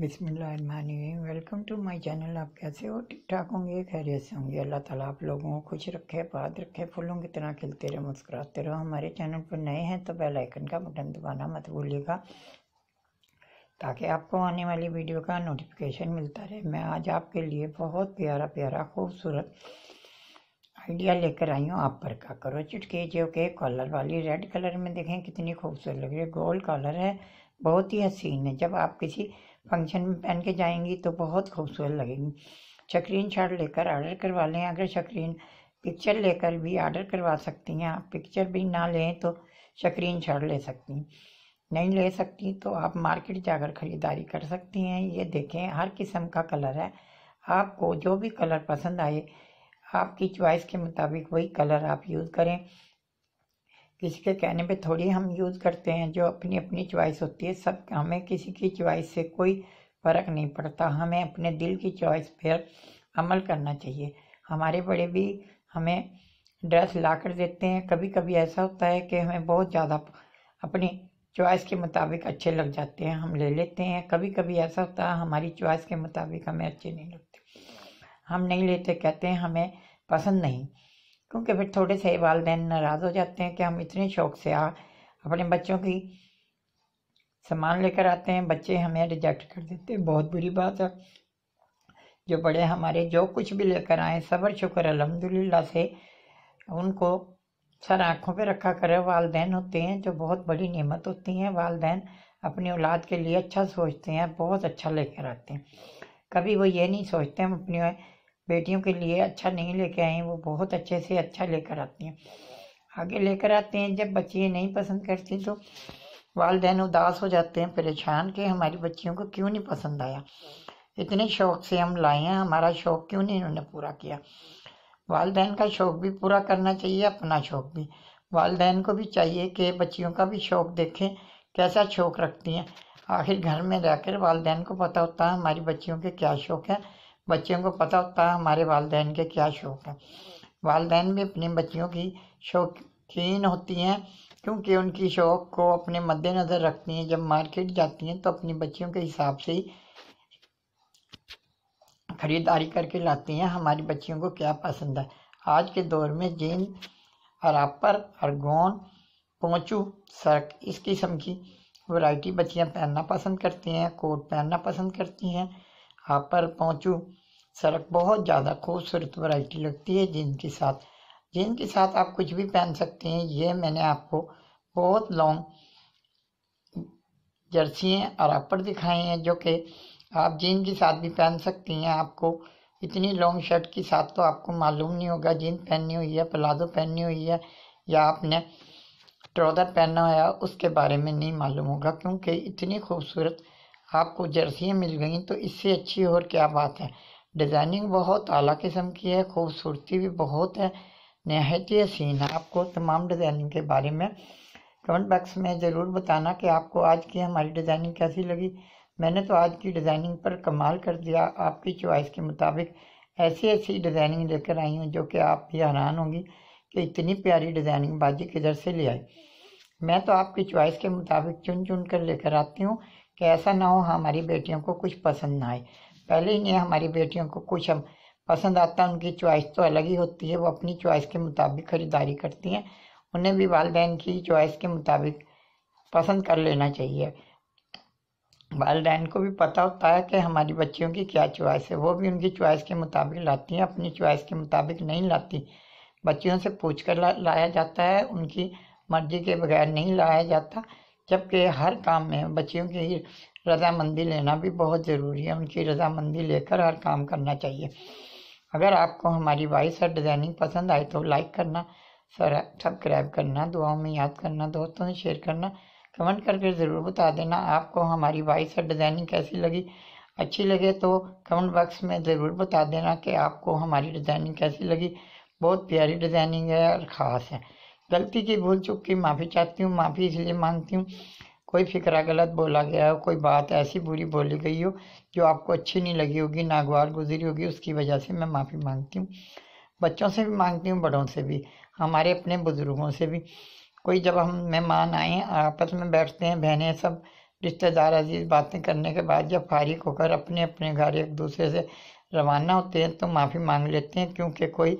बिसमीम welcome to my channel आप कैसे हो ठीक ठाक होंगे खैरियत से होंगे अल्लाह ताला आप लोगों को खुश रखे बात रखे फूलों की तरह खिलते रहो मुस्कुराते रहो हमारे चैनल पर नए हैं तो बेल आइकन का बटन दबाना मत भूलिएगा ताकि आपको आने वाली वीडियो का नोटिफिकेशन मिलता रहे मैं आज आपके लिए बहुत प्यारा प्यारा खूबसूरत आइडिया लेकर आई हूँ आप पर का करो चुटके जो के कॉलर वाली रेड कलर में देखें कितनी खूबसूरत लग रही है गोल्ड कॉलर है बहुत ही हसीन है जब आप किसी फंक्शन में पहन के जाएंगी तो बहुत खूबसूरत लगेंगी शक्रीन शर्ट लेकर ऑर्डर करवा लें अगर शक्रीन पिक्चर लेकर भी ऑर्डर करवा सकती हैं आप पिक्चर भी ना लें तो शक्रीन शर्ट ले सकती हैं नहीं ले सकती तो आप मार्केट जाकर ख़रीदारी कर सकती हैं ये देखें हर किस्म का कलर है आपको जो भी कलर पसंद आए आपकी चॉइस के मुताबिक वही कलर आप यूज़ करें किसी के कहने पे थोड़ी हम यूज़ करते हैं जो अपनी अपनी चॉइस होती है सब हमें किसी की चॉइस से कोई फ़र्क नहीं पड़ता हमें अपने दिल की चॉइस पर अमल करना चाहिए हमारे बड़े भी हमें ड्रेस ला कर देते हैं कभी कभी ऐसा होता है कि हमें बहुत ज़्यादा अपनी चॉइस के मुताबिक अच्छे लग जाते हैं हम ले लेते हैं कभी कभी ऐसा होता है हमारी चॉइस के मुताबिक हमें अच्छे नहीं लगते हम नहीं लेते कहते हैं हमें पसंद नहीं क्योंकि फिर थोड़े से वालदे नाराज़ हो जाते हैं कि हम इतने शौक़ से आ अपने बच्चों की सामान लेकर आते हैं बच्चे हमें रिजेक्ट कर देते हैं बहुत बुरी बात है जो बड़े हमारे जो कुछ भी लेकर आए सबर शुक्र अलहमदिल्ला से उनको सर आँखों पे रखा करें वालदेन होते हैं जो बहुत बड़ी नेमत होती हैं वालदेन अपनी औलाद के लिए अच्छा सोचते हैं बहुत अच्छा लेकर आते हैं कभी वो ये नहीं सोचते हम अपनी बेटियों के लिए अच्छा नहीं लेके आए वो बहुत अच्छे से अच्छा लेकर आती हैं आगे लेकर आते हैं जब बच्चे नहीं पसंद करती तो वालदेन उदास हो जाते हैं परेशान कि हमारी बच्चियों को क्यों नहीं पसंद आया इतने शौक़ से हम लाए हैं हमारा शौक़ क्यों नहीं इन्होंने पूरा किया वालदेन का शौक़ भी पूरा करना चाहिए अपना शौक़ भी वालदेन को भी चाहिए कि बच्चियों का भी शौक़ देखें कैसा शौक़ रखती हैं आखिर घर में रहकर वालदेन को पता होता है हमारी बच्चियों के क्या शौक़ हैं बच्चों को पता होता है हमारे वालदेन के क्या शौक़ हैं वालदेन भी अपनी बच्चियों की शौकीन होती हैं क्योंकि उनकी शौक़ को अपने मद्देनज़र रखती हैं जब मार्केट जाती हैं तो अपनी बच्चियों के हिसाब से ही ख़रीदारी करके लाती हैं हमारी बच्चियों को क्या पसंद है आज के दौर में जीन और गौन पोंचू सर्क इस किस्म की वैरायटी बच्चियां पहनना पसंद करती हैं कोट पहनना पसंद करती हैं आपर पोंचू सड़क बहुत ज़्यादा खूबसूरत वैरायटी लगती है जीन के साथ जीन के साथ आप कुछ भी पहन सकते हैं ये मैंने आपको बहुत लॉन्ग जर्सी और अपर दिखाए हैं जो कि आप जीन के साथ भी पहन सकती हैं आपको इतनी लॉन्ग शर्ट के साथ तो आपको मालूम नहीं होगा जीन पहननी हुई है प्लाजो पहननी हुई है या आपने ट्रोदर पहना हुआ उसके बारे में नहीं मालूम होगा क्योंकि इतनी खूबसूरत आपको जर्सियाँ मिल गई तो इससे अच्छी और क्या बात है डिज़ाइनिंग बहुत आला किस्म की है खूबसूरती भी बहुत है नहायत ही सीन है आपको तमाम डिज़ाइनिंग के बारे में कमेंट बॉक्स में ज़रूर बताना कि आपको आज की हमारी डिज़ाइनिंग कैसी लगी मैंने तो आज की डिज़ाइनिंग पर कमाल कर दिया आपकी चॉइस के मुताबिक ऐसी ऐसी डिज़ाइनिंग लेकर आई हूँ जो कि आप भी हैरान होंगी कि इतनी प्यारी डिज़ाइनिंग बाजी किधर से ले आई मैं तो आपकी चॉइस के मुताबिक चुन चुन कर लेकर आती हूँ कि ऐसा ना हो हमारी बेटियों को कुछ पसंद ना आए पहले ही नहीं हमारी बेटियों को कुछ हम पसंद आता है उनकी चॉइस तो अलग ही होती है वो अपनी चॉइस के मुताबिक ख़रीदारी करती हैं उन्हें भी वालदेन की चॉइस के मुताबिक पसंद कर लेना चाहिए वालदेन को भी पता होता है कि हमारी बच्चियों की क्या चॉइस है वो भी उनकी चॉइस के मुताबिक लाती हैं अपनी चॉइस के मुताबिक नहीं लाती बच्चियों से पूछ कर ला, लाया जाता है उनकी मर्जी के बगैर नहीं लाया जाता जबकि हर काम में बच्चियों की रजामंदी लेना भी बहुत ज़रूरी है उनकी रजामंदी लेकर हर काम करना चाहिए अगर आपको हमारी वॉइस और डिज़ाइनिंग पसंद आए तो लाइक करना सब्सक्राइब करना दुआओं में याद करना दोस्तों से शेयर करना कमेंट करके ज़रूर बता देना आपको हमारी वॉइस और डिज़ाइनिंग कैसी लगी अच्छी लगे तो कमेंट बॉक्स में ज़रूर बता देना कि आपको हमारी डिज़ाइनिंग कैसी लगी बहुत प्यारी डिज़ाइनिंग है और ख़ास है गलती की भूल चुकी की माफ़ी चाहती हूँ माफ़ी इसलिए मांगती हूँ कोई फिक्रा गलत बोला गया हो कोई बात ऐसी बुरी बोली गई हो जो आपको अच्छी नहीं लगी होगी नागवार गुजरी होगी उसकी वजह से मैं माफ़ी मांगती हूँ बच्चों से भी मांगती हूँ बड़ों से भी हमारे अपने बुज़ुर्गों से भी कोई जब हम मेहमान आए आपस में बैठते हैं बहनें सब रिश्तेदार अजीज बातें करने के बाद जब फारिग होकर अपने अपने घर एक दूसरे से रवाना होते हैं तो माफ़ी मांग लेते हैं क्योंकि कोई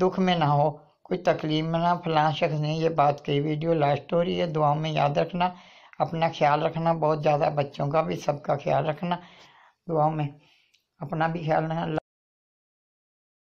दुख में ना हो कोई तकलीफ में ना फलां शख्स ने ये बात कही वीडियो लास्ट हो रही है दुआ में याद रखना अपना ख्याल रखना बहुत ज़्यादा बच्चों का भी सबका ख्याल रखना दुआओं में अपना भी ख्याल रखना